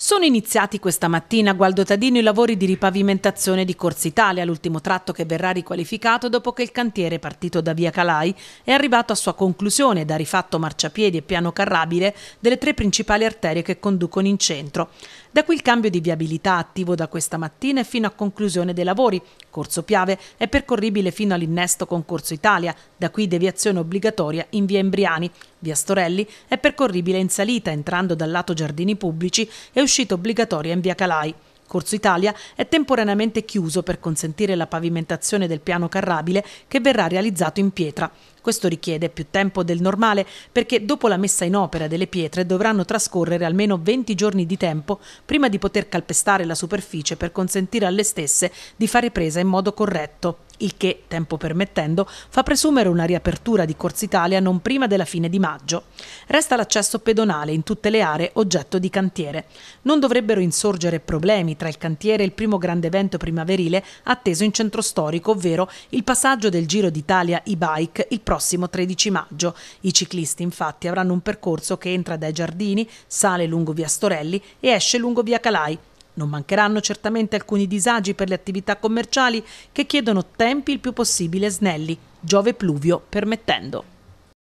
Sono iniziati questa mattina a Gualdo Tadino i lavori di ripavimentazione di Corsa Italia, l'ultimo tratto che verrà riqualificato dopo che il cantiere partito da Via Calai è arrivato a sua conclusione da rifatto marciapiedi e piano carrabile delle tre principali arterie che conducono in centro. Da qui il cambio di viabilità attivo da questa mattina e fino a conclusione dei lavori. Corso Piave è percorribile fino all'innesto con Corso Italia, da qui deviazione obbligatoria in via Embriani. Via Storelli è percorribile in salita entrando dal lato giardini pubblici e uscita obbligatoria in via Calai. Corso Italia è temporaneamente chiuso per consentire la pavimentazione del piano carrabile che verrà realizzato in pietra. Questo richiede più tempo del normale perché dopo la messa in opera delle pietre dovranno trascorrere almeno 20 giorni di tempo prima di poter calpestare la superficie per consentire alle stesse di fare presa in modo corretto il che, tempo permettendo, fa presumere una riapertura di Corsa Italia non prima della fine di maggio. Resta l'accesso pedonale in tutte le aree oggetto di cantiere. Non dovrebbero insorgere problemi tra il cantiere e il primo grande evento primaverile atteso in centro storico, ovvero il passaggio del Giro d'Italia e-bike il prossimo prossimo 13 maggio. I ciclisti infatti avranno un percorso che entra dai giardini, sale lungo via Storelli e esce lungo via Calai. Non mancheranno certamente alcuni disagi per le attività commerciali che chiedono tempi il più possibile snelli, Giove Pluvio permettendo.